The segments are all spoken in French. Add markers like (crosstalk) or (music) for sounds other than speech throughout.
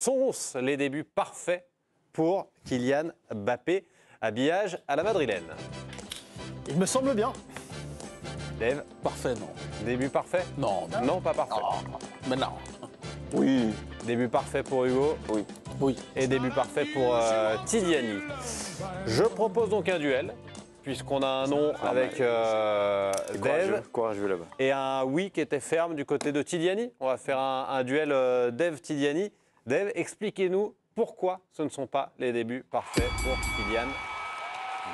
Sont-ce les débuts parfaits pour Kylian Mbappé Habillage à la madrilène. Il me semble bien. Dave Parfait, non. Début parfait Non. Non, pas parfait. Maintenant. mais non. Oui. Début parfait pour Hugo Oui. Oui. Et début parfait pour euh, Tidiani. Je propose donc un duel, puisqu'on a un nom avec euh, Dave. Et un oui qui était ferme du côté de Tidiani. On va faire un, duel euh, Dave-Tidiani. Dave, expliquez-nous pourquoi ce ne sont pas les débuts parfaits pour Kylian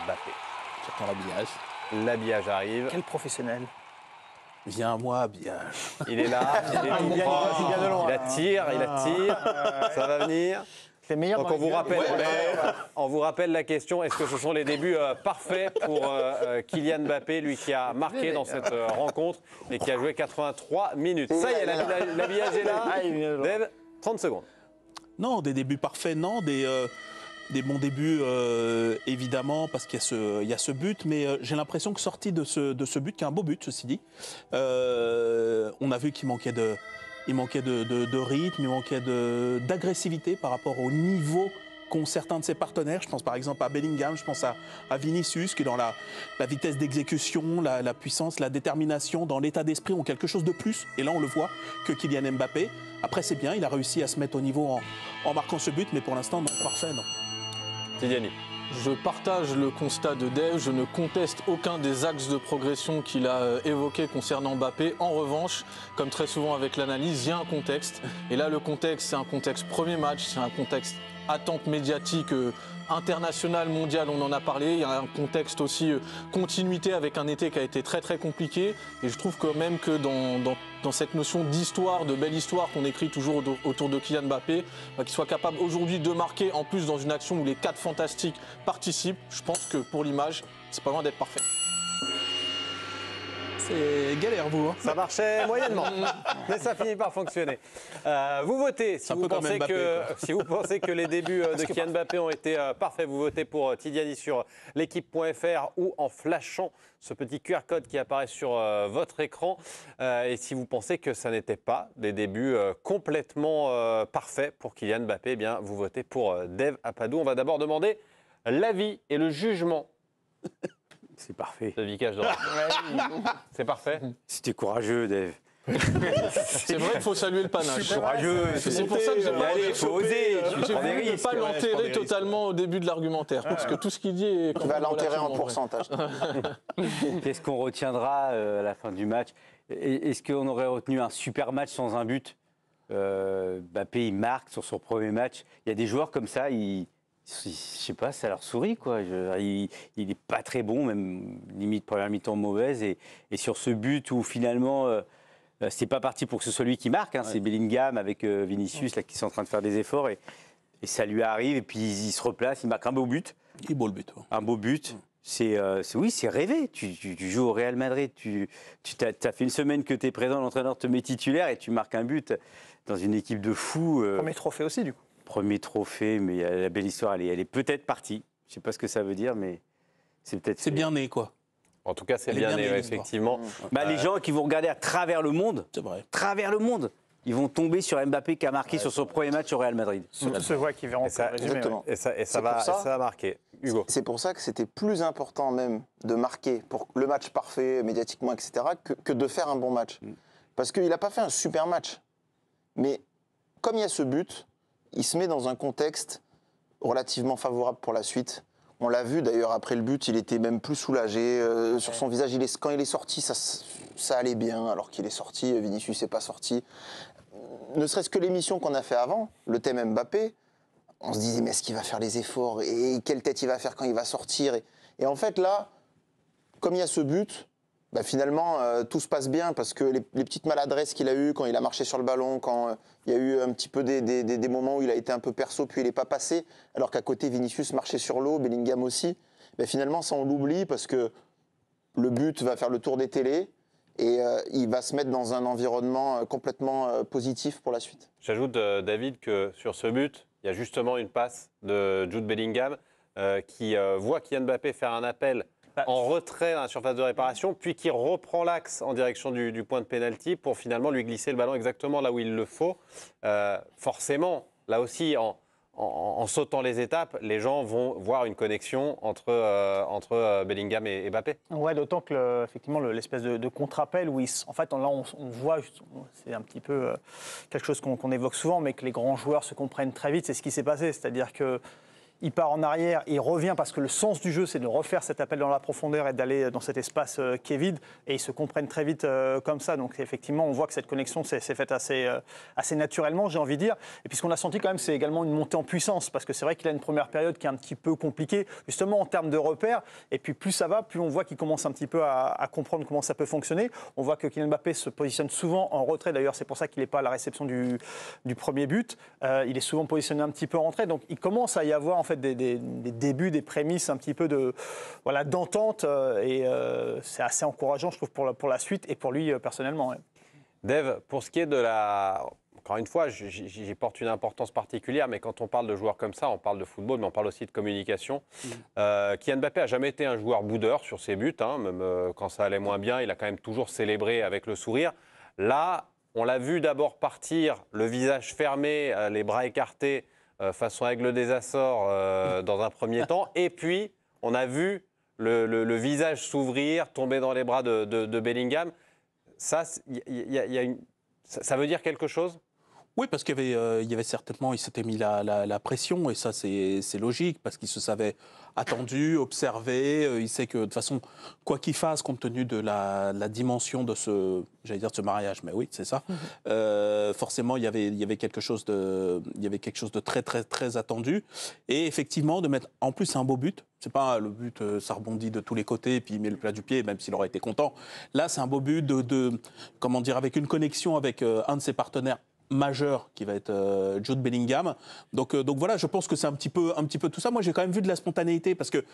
Mbappé. J'attends l'habillage. L'habillage arrive. Quel professionnel Viens à moi, habillage. Il est là, (laughs) il, est ah, proche. il, attire, il ah, attire, ça va venir. C'est meilleur. Donc on vous, rappelle, on vous rappelle la question, est-ce que ce sont les débuts euh, parfaits pour euh, euh, Kylian Mbappé, lui qui a marqué dans cette rencontre et qui a joué 83 minutes Ça y est, l'habillage est là. Ah, Dave, 30 secondes. Non, des débuts parfaits, non. Des, euh, des bons débuts, euh, évidemment, parce qu'il y, y, a ce but. Mais euh, j'ai l'impression que sorti de ce, de ce but, qui est un beau but, ceci dit, on a vu qu'il manquait de, il manquait de, de, rythme, il manquait d'agressivité par rapport au niveau certains de ses partenaires. Je pense par exemple à Bellingham, je pense à, à Vinicius, qui dans la, vitesse d'exécution, la, puissance, la détermination, dans l'état d'esprit, ont quelque chose de plus. Et là, on le voit que Kylian Mbappé. Après, c'est bien, il a réussi à se mettre au niveau en, marquant ce but, mais pour l'instant, non, parfait, non. Je partage le constat de Dave, je ne conteste aucun des axes de progression qu'il a euh, évoqué concernant Mbappé. En revanche, comme très souvent avec l'analyse, il y a un contexte. Et là, le contexte, c'est un contexte premier match, c'est un contexte attente médiatique euh, internationale, mondiale, on en a parlé. Il y a un contexte aussi euh, continuité avec un été qui a été très très compliqué. Et je trouve quand même que dans, dans cette notion d'histoire, de belle histoire qu'on écrit toujours autour de Kylian Mbappé, euh, qu'il soit capable aujourd'hui de marquer en plus dans une action où les quatre fantastiques participent, je pense que pour l'image, c'est pas loin d'être parfait c'est galère, vous. Hein. Ça marchait moyennement, (laughs) mais ça finit par fonctionner. Euh, vous votez si vous, pensez que, (laughs) si vous pensez que les débuts euh, de Kylian Mbappé ont été euh, parfaits. Vous votez pour Tidiani sur l'équipe.fr ou en flashant ce petit QR code qui apparaît sur votre écran. et si vous pensez que ça n'était pas des débuts complètement parfaits pour Kylian Mbappé, eh bien, vous votez pour Dev Apadou. On va d'abord demander l'avis et le jugement c'est parfait. (laughs) c'est parfait. C'était courageux, Dave. (laughs) c'est vrai qu'il faut saluer le panache. Courageux. C'est pour ça que j'ai Il faut oser. Euh, pas l'enterrer totalement au début de l'argumentaire, parce que tout ce qu'il dit On va l'enterrer en pourcentage. (laughs) Qu'est-ce qu'on retiendra euh, à la fin du match Est-ce qu'on aurait retenu un super match sans un but euh, Mbappé, il marque sur son premier match. Il y a des joueurs comme ça, ils je sais pas, ça leur sourit quoi. il, n'est pas très bon, même limite première mi-temps mauvaise. Et, sur ce but où finalement ce euh, euh, c'est pas parti pour que ce soit lui qui marque, hein. c'est Bellingham avec euh, Vinicius là qui sont en train de faire des efforts et, ça lui arrive et puis il, se replace, il marque un beau but. Un beau but. C'est oui, c'est rêvé. Tu, joues au Real Madrid, tu, as, fait une semaine que tu es présent, l'entraîneur te met titulaire et tu marques un but dans une équipe de fous. Premier trophée aussi du coup. Premier trophée, mais la belle histoire, elle est, elle est peut-être partie. Je ne sais pas ce que ça veut dire, mais c'est peut-être. C'est bien né, quoi. En tout cas, c'est bien, né, effectivement. Bah, Les gens qui vont regarder à travers le monde, vrai. travers le monde, ils vont tomber sur Mbappé qui a marqué sur son premier match au Real Madrid. Se voit qui verront ça, Et ça, ça va, marquer Hugo. C'est pour ça que c'était plus important même de marquer pour le match parfait médiatiquement, etc., que, que de faire un bon match. Mm. Parce qu'il n'a pas fait un super match. Mais comme il y a ce but, il se met dans un contexte relativement favorable pour la suite. On l'a vu d'ailleurs après le but, il était même plus soulagé. Euh, sur son visage, il est, quand il est sorti, ça, ça allait bien, alors qu'il est sorti, euh, Vinicius n'est pas sorti. Ne serait-ce que l'émission qu'on a fait avant, le thème Mbappé, on se disait mais est-ce qu'il va faire les efforts et quelle tête il va faire quand il va sortir et, et en fait là, comme il y a ce but, bah, finalement, euh, tout se passe bien parce que les, petites maladresses qu'il a eues quand il a marché sur le ballon, quand euh, il y a eu un petit peu des, moments où il a été un peu perso, puis il n'est pas passé, alors qu'à côté, Vinicius marchait sur l'eau, Bellingham aussi, bah, finalement, ça, on l'oublie parce que le but va faire le tour des télés et euh, il va se mettre dans un environnement complètement positif pour la suite. J'ajoute, David, que sur ce but, il y a justement une passe de Jude Bellingham qui voit Kylian Mbappé faire un appel en retrait dans la surface de réparation, puis qui reprend l'axe en direction du, point de pénalty pour finalement lui glisser le ballon exactement là où il le faut. Euh, forcément, là aussi, en, sautant les étapes, les gens vont voir une connexion entre, euh, entre euh, Bellingham et, Mbappé. Ouais, d'autant que effectivement l'espèce de, contre-appel où en fait là on, voit, c'est un petit peu quelque chose qu'on évoque souvent, mais que les grands joueurs se comprennent très vite. C'est ce qui s'est passé, c'est-à-dire que il part en arrière, il revient parce que le sens du jeu, c'est de refaire cet appel dans la profondeur et d'aller dans cet espace euh, qui est vide. Et ils se comprennent très vite euh, comme ça. Donc effectivement, on voit que cette connexion s'est faite assez, euh, assez naturellement, j'ai envie de dire. Et puis ce qu'on a senti quand même, c'est également une montée en puissance parce que c'est vrai qu'il a une première période qui est un petit peu compliquée, justement en termes de repères. Et puis plus ça va, plus on voit qu'il commence un petit peu à, comprendre comment ça peut fonctionner. On voit que Kylian Mbappé se positionne souvent en retrait. D'ailleurs, c'est pour ça qu'il n'est pas à la réception du, du premier but. il est souvent positionné un petit peu en retrait. Donc il commence à y avoir en fait des, débuts, des prémices un petit peu de voilà d'entente euh, et euh, c'est assez encourageant, je trouve, pour la, suite et pour lui euh, personnellement. Dave, pour ce qui est de la encore une fois, j'y porte une importance particulière, mais quand on parle de joueurs comme ça, on parle de football, mais on parle aussi de communication. Mmh. Kylian Mbappé a jamais été un joueur boudeur sur ses buts, hein, même quand ça allait moins bien, il a quand même toujours célébré avec le sourire. Là, on l'a vu d'abord partir, le visage fermé, les bras écartés, euh, façon règle des Açores euh, (laughs) dans un premier temps. Et puis, on a vu le, visage s'ouvrir, tomber dans les bras de, Bellingham. ça, ça veut dire quelque chose oui, parce qu'il y, avait, euh, y avait certainement, il s'était mis la, pression, et ça c'est logique, parce qu'il se savait attendu, observé, euh, il sait que de toute façon, quoi qu'il fasse, compte tenu de la, dimension de ce, dire ce mariage, mais oui, c'est ça, mhm. euh, forcément il y, avait, il y, avait, quelque chose de, il y avait quelque chose de très très très attendu, et effectivement de mettre, en plus un beau but, c'est pas le but, ça rebondit de tous les côtés, puis il met le plat du pied, même s'il aurait été content. Là, c'est un beau but de, de, comment dire, avec une connexion avec un de ses partenaires majeur qui va être euh, Jude Bellingham. Donc, euh, donc voilà, je pense que c'est un petit peu, un petit peu tout ça. Moi, j'ai quand même vu de la spontanéité parce que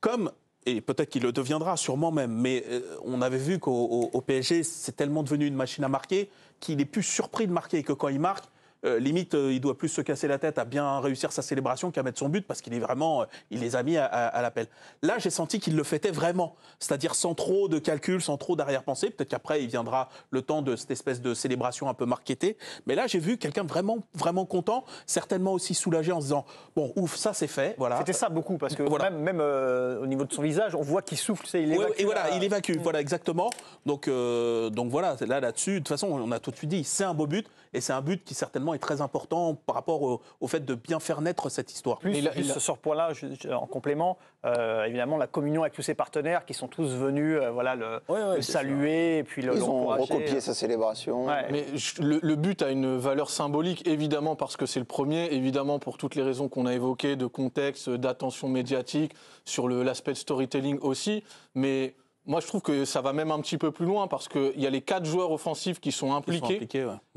comme et peut-être qu'il le deviendra, sûrement même, mais euh, on avait vu qu'au PSG, c'est tellement devenu une machine à marquer qu'il est plus surpris de marquer que quand il marque, euh, limite, euh, il doit plus se casser la tête à bien réussir sa célébration qu'à mettre son but parce qu'il est vraiment, euh, il les a mis à, l'appel. Là, j'ai senti qu'il le fêtait vraiment, c'est-à-dire sans trop de calcul, sans trop d'arrière-pensée. Peut-être qu'après, il viendra le temps de cette espèce de célébration un peu marketée. Mais là, j'ai vu quelqu'un vraiment, vraiment content, certainement aussi soulagé en se disant bon, ouf, ça c'est fait. Voilà. C'était ça beaucoup parce que voilà. même, au niveau de son visage, on voit qu'il souffle, il évacue. et voilà, il évacue. Voilà, exactement. Donc, donc voilà, là, là-dessus, de toute façon, on a tout de suite dit, c'est un beau but et c'est un but qui certainement est très important par rapport au, fait de bien faire naître cette histoire. et ce ce point-là, en complément, euh, évidemment, la communion avec tous ses partenaires qui sont tous venus euh, voilà, le, saluer, et puis le Ils ont recopié euh. sa célébration. Mais le, le, but a une valeur symbolique, évidemment, parce que c'est le premier, évidemment, pour toutes les raisons qu'on a évoquées, de contexte, d'attention médiatique, sur l'aspect storytelling aussi, mais moi, je trouve que ça va même un petit peu plus loin parce qu'il y a les quatre joueurs offensifs qui sont impliqués.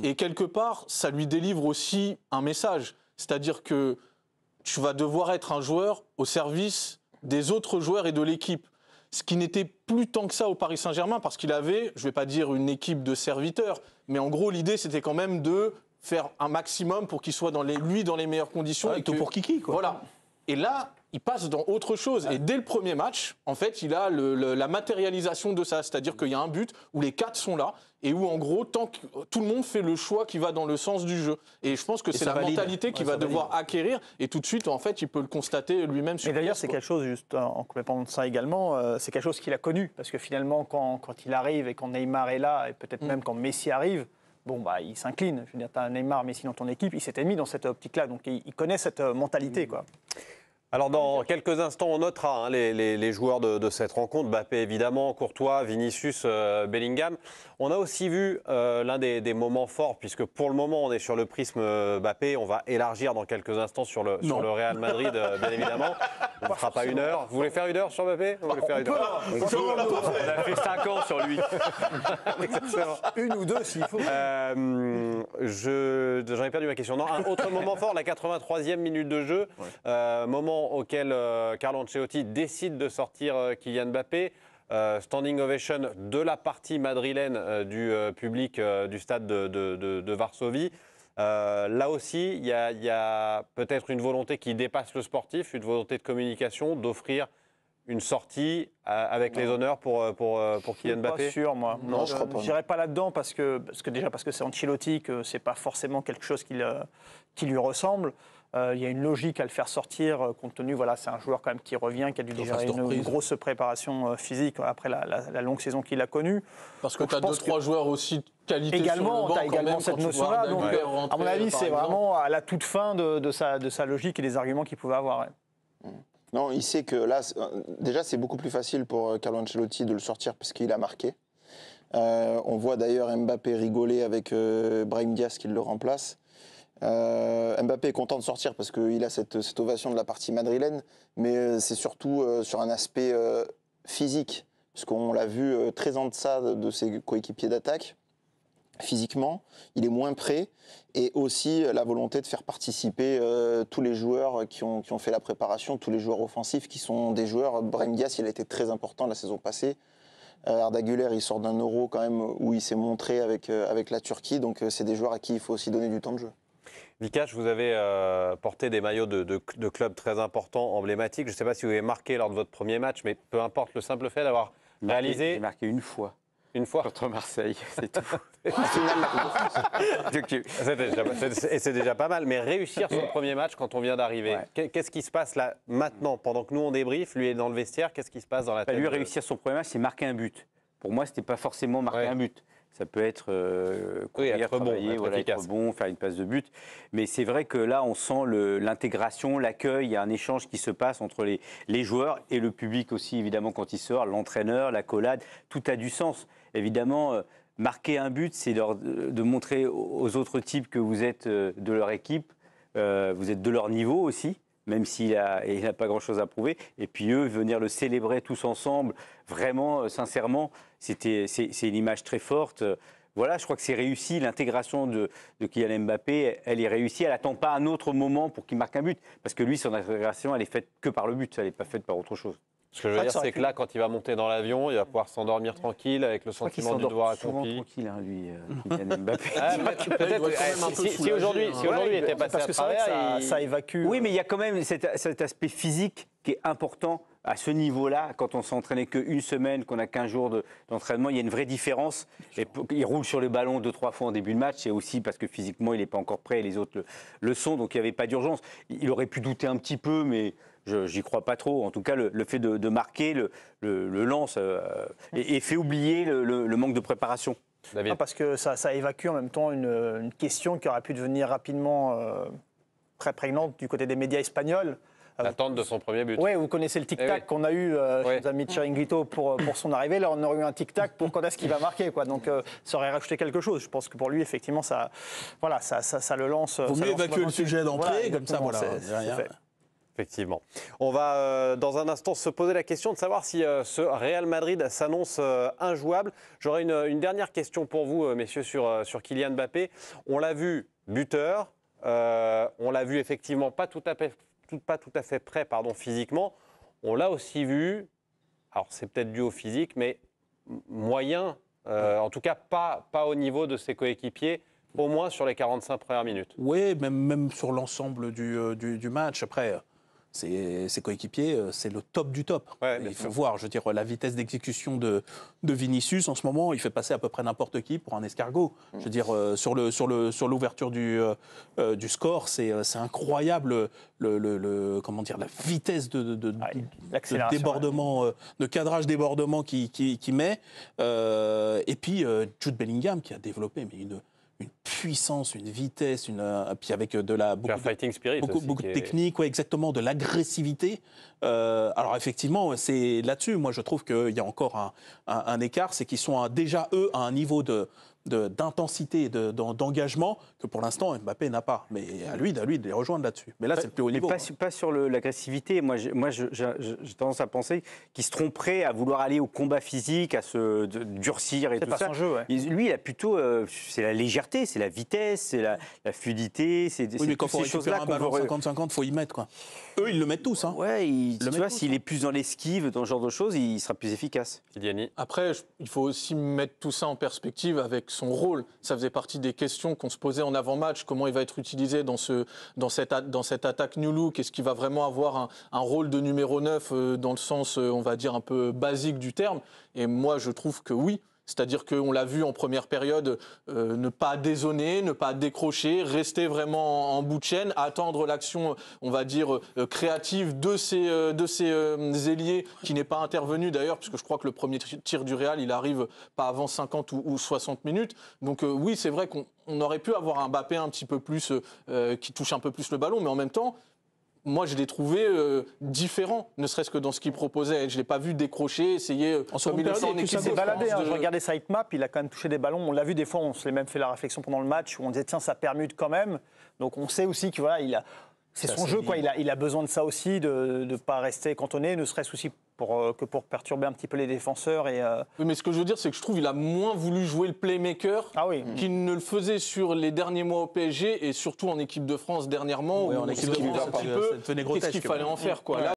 Et quelque part, ça lui délivre aussi un message. C'est-à-dire que tu vas devoir être un joueur au service des autres joueurs et de l'équipe. Ce qui n'était plus tant que ça au Paris Saint-Germain parce qu'il avait, je ne vais pas dire une équipe de serviteurs, mais en gros, l'idée, c'était quand même de faire un maximum pour qu'il soit lui dans les meilleures conditions. et tout pour Kiki, quoi. Voilà. Et là, il passe dans autre chose. Et dès le premier match, en fait, il a la matérialisation de ça. C'est-à-dire qu'il y a un but où les quatre sont là et où, en gros, tout le monde fait le choix qui va dans le sens du jeu. Et je pense que c'est la mentalité qu'il va devoir acquérir. Et tout de suite, en fait, il peut le constater lui-même. Et d'ailleurs, c'est quelque chose, juste en complément de ça également, euh, c'est quelque chose qu'il a connu. Parce que finalement, quand, il arrive et quand Neymar est là, et peut-être mm. même quand Messi arrive, bon, bah, il s'incline. Je veux dire, tu as Neymar, Messi dans ton équipe, il s'était mis dans cette optique-là. Donc, il, connaît cette euh, mentalité, mm. quoi. Alors dans quelques instants, on notera hein, les, joueurs de, cette rencontre. Bappé évidemment, Courtois, Vinicius, euh, Bellingham. On a aussi vu euh, l'un des, moments forts, puisque pour le moment, on est sur le prisme euh, Bappé. On va élargir dans quelques instants sur le, le Real Madrid, bien évidemment. (laughs) On ne fera pas une heure. Vous voulez faire une heure sur Bappé On voulez faire une heure on, a fait 5 ans sur lui. (laughs) une ou deux s'il faut. J'en ai perdu ma question. Non, un autre moment fort, la 83e minute de jeu. Moment auquel euh, Carlo Ancelotti décide de sortir euh, Kylian Mbappé, euh, standing ovation de la partie madrilène du public du stade de, Varsovie. là aussi, il y a, peut-être une volonté qui dépasse le sportif, une volonté de communication, d'offrir une sortie avec les honneurs pour, pour, pour Kylian Mbappé Pas sûr, moi. Non, je n'irai pas, pas là-dedans parce que, parce que déjà parce que c'est Ancelotti, que c'est pas forcément quelque chose qui lui ressemble. Euh, il y a une logique à le faire sortir, euh, compte tenu, voilà, c'est un joueur quand même qui revient, qui a dû déjà une, une, grosse préparation euh, physique après la, longue saison qu'il a connue. Parce que tu as deux, trois joueurs aussi également, tu as également cette notion-là. à mon avis, c'est vraiment à la toute fin de, sa, logique et des arguments qu'il pouvait avoir. Non, il sait que là, déjà, c'est beaucoup plus facile pour Carlo Ancelotti de le sortir parce qu'il a marqué. on voit d'ailleurs Mbappé rigoler avec Brahim Diaz qui le remplace. Euh, Mbappé est content de sortir parce qu'il a cette, ovation de la partie madrilène, mais euh, c'est surtout euh, sur un aspect physique, parce qu'on l'a vu très en deçà de ses coéquipiers d'attaque. Physiquement, il est moins prêt et aussi la volonté de faire participer tous les joueurs qui ont, fait la préparation, tous les joueurs offensifs qui sont des joueurs. Brengas, il a été très important la saison passée. Arda il sort d'un euro quand même où il s'est montré avec la Turquie, donc c'est des joueurs à qui il faut aussi donner du temps de jeu. Vikash, vous avez euh, porté des maillots de, clubs très importants, emblématiques. Je ne sais pas si vous avez marqué lors de votre premier match, mais peu importe le simple fait d'avoir réalisé. J'ai marqué une fois. Une fois Contre Marseille, (laughs) c'est tout. (laughs) déjà, c'est déjà pas mal, mais réussir son premier match quand on vient d'arriver, qu'est-ce qui se passe là maintenant Pendant que nous on débrief lui est dans le vestiaire, qu'est-ce qui se passe dans la bah, tête Lui, réussir son premier match, c'est marquer un but. Pour moi, ce n'était pas forcément marquer un but. Ça peut être euh, courir, faire une passe de but. Mais c'est vrai que là, on sent l'intégration, l'accueil. Il y a un échange qui se passe entre les, joueurs et le public aussi, évidemment, quand il sort, l'entraîneur, la collade. Tout a du sens. Évidemment, euh, marquer un but, c'est euh, de montrer aux autres types que vous êtes euh, de leur équipe, vous êtes de leur niveau aussi même s'il n'a pas grand-chose à prouver. Et puis eux, venir le célébrer tous ensemble, vraiment, euh, sincèrement, c'était, c'est, une image très forte. Voilà, je crois que c'est réussi. L'intégration de, de Kylian Mbappé, elle est réussie. Elle n'attend pas un autre moment pour qu'il marque un but. Parce que lui, son intégration, elle est faite que par le but. Elle n'est pas faite par autre chose. Ce que je veux dire, c'est que là, quand il va monter dans l'avion, il va pouvoir s'endormir tranquille avec le sentiment du devoir accompli. tranquille, hein, lui, euh, (laughs) Kylian Mbappé. si aujourd'hui il était passé à travers, ça évacue. Oui, euh. mais il y a quand même cet aspect physique qui est important à ce niveau-là, quand on s'entraînait qu'une semaine, qu'on a qu'un jours d'entraînement, il y a une vraie différence. Et il roule sur le ballon deux, trois fois en début de match, C'est aussi parce que physiquement, il n'est pas encore prêt, et les autres le, le sont, donc il n'y avait pas d'urgence. Il aurait pu douter un petit peu, mais j'y crois pas trop. En tout cas, le, fait de, marquer le, lance euh, et, fait oublier le manque de préparation. Ah, parce que ça, évacue en même temps une, question qui aurait pu devenir rapidement euh, très prégnante du côté des médias espagnols. Euh, L'attente de son premier but. Oui, vous connaissez le tic-tac eh qu'on a eu chez amis Chiringuito pour, pour son arrivée. Là, on aurait eu un tic-tac pour quand est-ce qu'il va marquer. Quoi. Donc, ça aurait rajouté quelque chose. Je pense que pour lui, effectivement, ça, voilà, ça, le lance. Vaut mieux évacuer le sujet d'entrée, comme ça, voilà. Effectivement. On va euh, dans un instant se poser la question de savoir si euh, ce Real Madrid s'annonce euh, injouable. J'aurais une, dernière question pour vous, messieurs, sur, sur Kylian Mbappé. On l'a vu buteur, on l'a vu effectivement pas tout à fait, pas tout à fait prêt pardon, physiquement. On l'a aussi vu, alors c'est peut-être dû au physique, mais moyen, en tout cas pas, pas au niveau de ses coéquipiers au moins sur les 45 premières minutes. Oui, même, même sur l'ensemble du, match. Après, ses, coéquipiers, euh, c'est le top du top. il faut voir, je dire, la vitesse d'exécution de, Vinicius en ce moment, il fait passer à peu près n'importe qui pour un escargot. Je veux dire, euh, sur le sur le sur l'ouverture du euh, du score, c'est incroyable le, comment dire la vitesse de, de, débordement, de cadrage débordement qui qui, qui met. et puis Jude Bellingham qui a développé mais une une puissance, une vitesse, une, euh, puis avec euh, de la beaucoup, beaucoup, de technique, ou exactement, de l'agressivité. Euh, alors effectivement, c'est là-dessus, moi je trouve qu'il y a encore un écart, c'est qu'ils sont déjà eux à un niveau de, d'intensité de, d'engagement que pour l'instant Mbappé n'a pas. Mais à lui, à lui de les rejoindre là-dessus. Mais là, c'est le plus haut niveau. Pas, hein. pas sur l'agressivité. Moi, j'ai tendance à penser qu'il se tromperait à vouloir aller au combat physique, à se durcir et tout pas ça. jeu, lui, il a plutôt. Euh, c'est la légèreté, c'est la vitesse, c'est la, fluidité. C'est oui, mais quand on récupère un ballon 50-50, faut y mettre. Quoi. Eux, ils le mettent tous. Hein. Ouais, il, tu vois, s'il hein. est plus dans l'esquive, dans ce genre de choses, il sera plus efficace. Après, il faut aussi mettre tout ça en perspective avec son rôle. Ça faisait partie des questions qu'on se posait en avant-match. Comment il va être utilisé dans, dans, cette, attaque New Look Est-ce qu'il va vraiment avoir un, rôle de numéro 9 euh, dans le sens, euh, on va dire, un peu basique du terme Et moi, je trouve que oui. C'est-à-dire qu'on l'a vu en première période euh, ne pas dézonner, ne pas décrocher, rester vraiment en, bout de chaîne, attendre l'action, on va dire, euh, créative de ces, euh, de ailiers qui n'est pas intervenu d'ailleurs, puisque je crois que le premier tir du Real, il arrive pas avant 50 ou, 60 minutes. Donc oui, c'est vrai qu'on aurait pu avoir un Mbappé un petit peu plus, qui touche un peu plus le ballon, mais en même temps, moi, je l'ai trouvé euh, différent, ne serait-ce que dans ce qu'il proposait. Je ne l'ai pas vu décrocher, essayer. En euh, fait moment, il, s'est baladé. Je regardais sa il a quand même touché des ballons. On l'a vu des fois, on s'est même fait la réflexion pendant le match où on disait tiens, ça permute quand même. Donc on sait aussi que voilà, il a. C'est son jeu, quoi. Il a, il a besoin de ça aussi, de ne pas rester cantonné, ne serait-ce aussi euh, que pour perturber un petit peu les défenseurs. Et, euh, mais ce que je veux dire, c'est que je trouve qu'il a moins voulu jouer le playmaker ah qu'il mm. ne le faisait sur les derniers mois au PSG et surtout en équipe de France dernièrement. Oui, en, équipe de France, un petit peu. Qu'est-ce qu'il fallait en hein. faire quoi. Mm.